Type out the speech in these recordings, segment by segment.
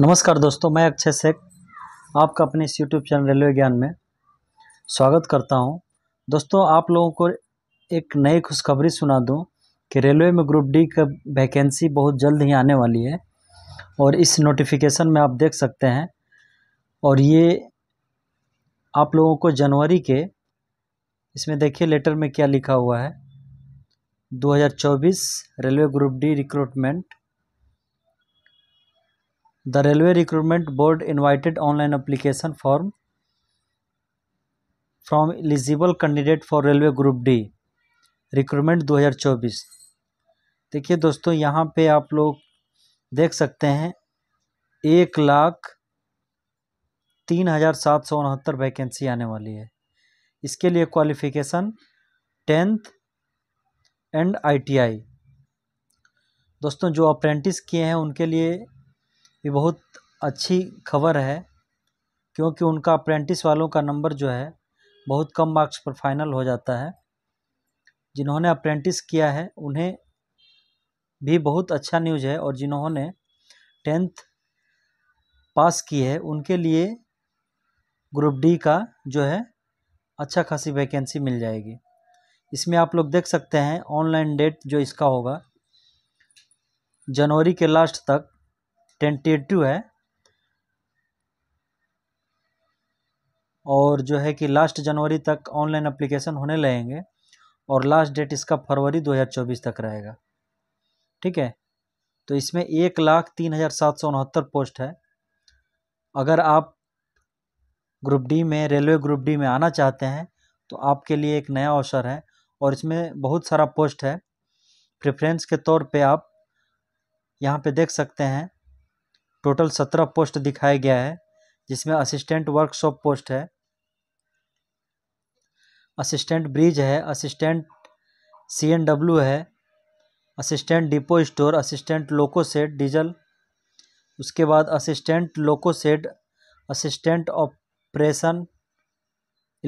नमस्कार दोस्तों मैं अक्षय शेख आपका अपने इस यूट्यूब चैनल रेलवे ज्ञान में स्वागत करता हूं दोस्तों आप लोगों को एक नई खुशखबरी सुना दूं कि रेलवे में ग्रुप डी का वैकेंसी बहुत जल्द ही आने वाली है और इस नोटिफिकेशन में आप देख सकते हैं और ये आप लोगों को जनवरी के इसमें देखिए लेटर में क्या लिखा हुआ है दो railway group D recruitment the railway recruitment board invited online application form from eligible candidate for railway group D recruitment 2024 देखिए दोस्तों यहाँ पे आप लोग देख सकते हैं एक लाख तीन हज़ार सात सौ उनहत्तर वैकेंसी आने वाली है इसके लिए क्वालिफिकेशन टेंथ एंड आईटीआई दोस्तों जो अप्रेंटिस किए हैं उनके लिए ये बहुत अच्छी खबर है क्योंकि उनका अप्रेंटिस वालों का नंबर जो है बहुत कम मार्क्स पर फाइनल हो जाता है जिन्होंने अप्रेंटिस किया है उन्हें भी बहुत अच्छा न्यूज़ है और जिन्होंने टेंथ पास की है उनके लिए ग्रुप डी का जो है अच्छा खासी वैकेंसी मिल जाएगी इसमें आप लोग देख सकते हैं ऑनलाइन डेट जो इसका होगा जनवरी के लास्ट तक टेंटेटिव है और जो है कि लास्ट जनवरी तक ऑनलाइन अप्लीकेशन होने लगेंगे और लास्ट डेट इसका फरवरी 2024 तक रहेगा ठीक है तो इसमें एक लाख तीन हज़ार सात सौ उनहत्तर पोस्ट है अगर आप ग्रुप डी में रेलवे ग्रुप डी में आना चाहते हैं तो आपके लिए एक नया अवसर है और इसमें बहुत सारा पोस्ट है प्रेफरेंस के तौर पे आप यहाँ पे देख सकते हैं टोटल सत्रह पोस्ट दिखाया गया है जिसमें असिस्टेंट वर्कशॉप पोस्ट है असिस्टेंट ब्रिज है असिस्टेंट सी एन डब्ल्यू है assistant depot store assistant loco set diesel उसके बाद assistant loco set assistant operation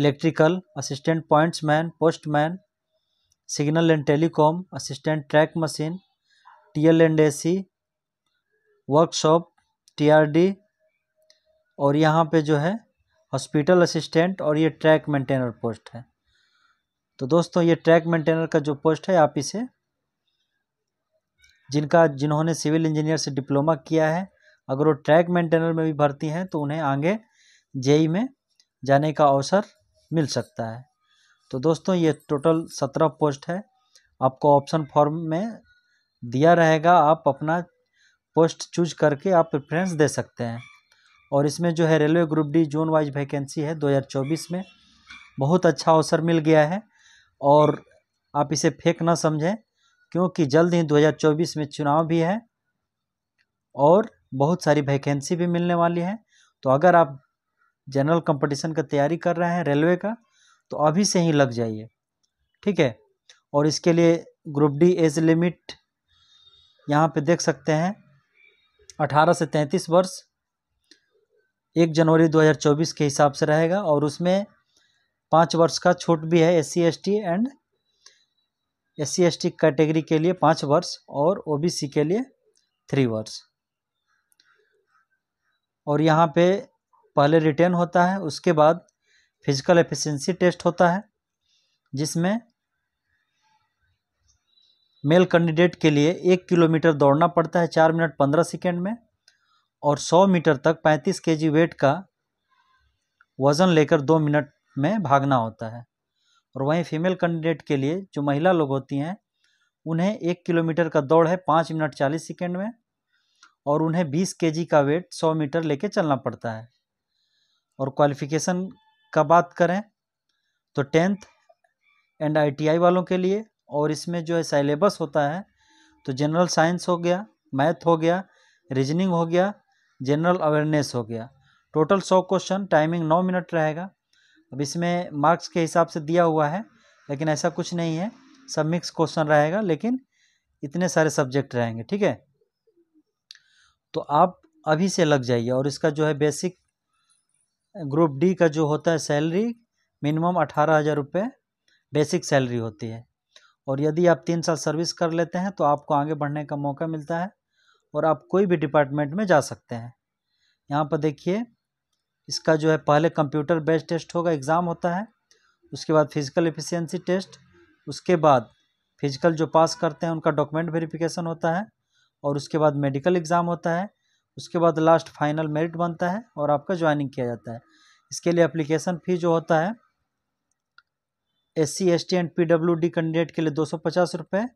electrical assistant points man postman signal and telecom assistant track machine T L and A C workshop TRD और यहाँ पे जो है hospital assistant और ये track maintainer post है तो दोस्तों ये ट्रैक मेंटेनर का जो पोस्ट है आप इसे जिनका जिन्होंने सिविल इंजीनियर से डिप्लोमा किया है अगर वो ट्रैक मेंटेनर में भी भर्ती हैं तो उन्हें आगे जेई में जाने का अवसर मिल सकता है तो दोस्तों ये टोटल सत्रह पोस्ट है आपको ऑप्शन फॉर्म में दिया रहेगा आप अपना पोस्ट चूज करके आप प्रेफरेंस दे सकते हैं और इसमें जो है railway group D zone wise vacancy है 2024 में बहुत अच्छा अवसर मिल गया है और आप इसे फेक ना समझें क्योंकि जल्द ही 2024 में चुनाव भी है और बहुत सारी वैकेंसी भी मिलने वाली है तो अगर आप जनरल कंपटीशन का तैयारी कर रहे हैं रेलवे का तो अभी से ही लग जाइए ठीक है और इसके लिए ग्रुप डी एज लिमिट यहाँ पे देख सकते हैं अठारह से तैंतीस वर्ष एक जनवरी 2024 के हिसाब से रहेगा और उसमें पाँच वर्ष का छूट भी है S C S T and S C S T category के लिए पाँच वर्ष और ओ बी सी के लिए थ्री वर्ष और यहाँ पे पहले रिटर्न होता है उसके बाद फिजिकल एफिशिएंसी टेस्ट होता है जिसमें मेल कैंडिडेट के लिए एक किलोमीटर दौड़ना पड़ता है चार मिनट पंद्रह सेकेंड में और सौ मीटर तक पैंतीस के जी वेट का वज़न लेकर दो मिनट में भागना होता है और वहीं फीमेल कैंडिडेट के लिए जो महिला लोग होती हैं उन्हें एक किलोमीटर का दौड़ है पाँच मिनट चालीस सेकेंड में और उन्हें बीस के जी का वेट सौ मीटर लेके चलना पड़ता है और क्वालिफिकेशन का बात करें तो टेंथ एंड आईटीआई वालों के लिए और इसमें जो है सिलेबस होता है तो जनरल साइंस हो गया मैथ हो गया रीजनिंग हो गया जनरल अवेयरनेस हो गया टोटल सौ क्वेश्चन टाइमिंग नौ मिनट रहेगा अब इसमें मार्क्स के हिसाब से दिया हुआ है लेकिन ऐसा कुछ नहीं है सब मिक्स क्वेश्चन रहेगा लेकिन इतने सारे सब्जेक्ट रहेंगे ठीक है तो आप अभी से लग जाइए और इसका जो है बेसिक ग्रुप डी का जो होता है सैलरी मिनिमम अठारह हज़ार रुपये बेसिक सैलरी होती है और यदि आप तीन साल सर्विस कर लेते हैं तो आपको आगे बढ़ने का मौका मिलता है और आप कोई भी डिपार्टमेंट में जा सकते हैं यहाँ पर देखिए इसका जो है पहले कंप्यूटर बेस्ड टेस्ट होगा एग्ज़ाम होता है उसके बाद फिज़िकल एफिशिएंसी टेस्ट उसके बाद फिज़िकल जो पास करते हैं उनका डॉक्यूमेंट वेरिफिकेशन होता है और उसके बाद मेडिकल एग्ज़ाम होता है उसके बाद लास्ट फाइनल मेरिट बनता है और आपका ज्वाइनिंग किया जाता है इसके लिए अप्लीकेशन फ़ी जो होता है S C S T and P W D candidate के लिए दो सौ पचास रुपये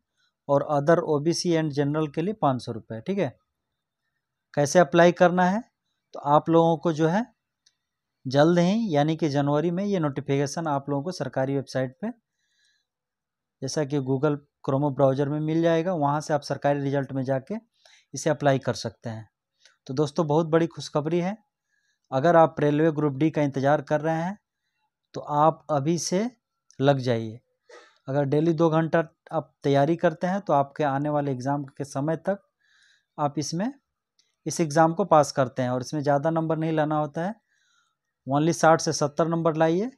और other O B C and general के लिए पाँच सौ रुपये ठीक है कैसे अप्लाई करना है तो आप लोगों को जो है जल्द ही यानी कि जनवरी में ये नोटिफिकेशन आप लोगों को सरकारी वेबसाइट पे जैसा कि गूगल क्रोमो ब्राउज़र में मिल जाएगा वहाँ से आप सरकारी रिजल्ट में जाके इसे अप्लाई कर सकते हैं तो दोस्तों बहुत बड़ी खुशखबरी है अगर आप रेलवे ग्रुप डी का इंतज़ार कर रहे हैं तो आप अभी से लग जाइए अगर डेली दो घंटा आप तैयारी करते हैं तो आपके आने वाले एग्ज़ाम के समय तक आप इसमें इस एग्ज़ाम को पास करते हैं और इसमें ज़्यादा नंबर नहीं लाना होता है ओनली साठ से सत्तर नंबर लाइए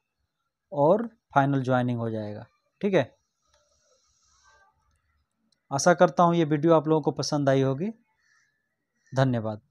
और फाइनल ज्वाइनिंग हो जाएगा ठीक है आशा करता हूँ ये वीडियो आप लोगों को पसंद आई होगी धन्यवाद